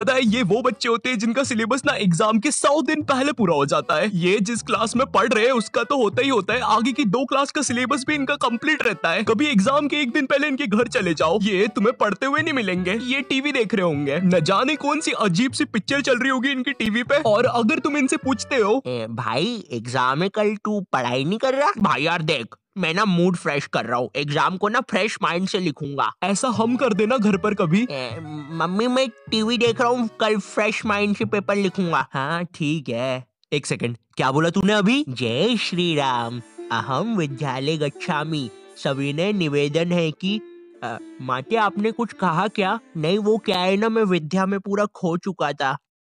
पता है ये वो बच्चे होते हैं जिनका सिलेबस ना एग्जाम के सौ दिन पहले पूरा हो जाता है ये जिस क्लास में पढ़ रहे हैं उसका तो होता ही होता है आगे की दो क्लास का सिलेबस भी इनका कंप्लीट रहता है कभी एग्जाम के एक दिन पहले इनके घर चले जाओ ये तुम्हें पढ़ते हुए नहीं मिलेंगे ये टीवी देख रहे होंगे न जाने कौन सी अजीब सी पिक्चर चल रही होगी इनकी टीवी पे और अगर तुम इनसे पूछते हो ए, भाई एग्जाम है कल तू पढ़ाई नहीं कर रहा भाई यार देख मैं ना मूड फ्रेश कर रहा हूँ एग्जाम को ना फ्रेश माइंड से लिखूंगा ऐसा हम कर देना घर पर कभी ए, मम्मी मैं टीवी देख रहा हूँ कल फ्रेश माइंड से पेपर लिखूंगा हाँ ठीक है एक सेकंड क्या बोला तूने अभी जय श्री राम अहम विद्यालय गच्छामी सभी ने निवेदन है कि माते आपने कुछ कहा क्या नहीं वो क्या है ना मैं विद्या में पूरा खो चुका था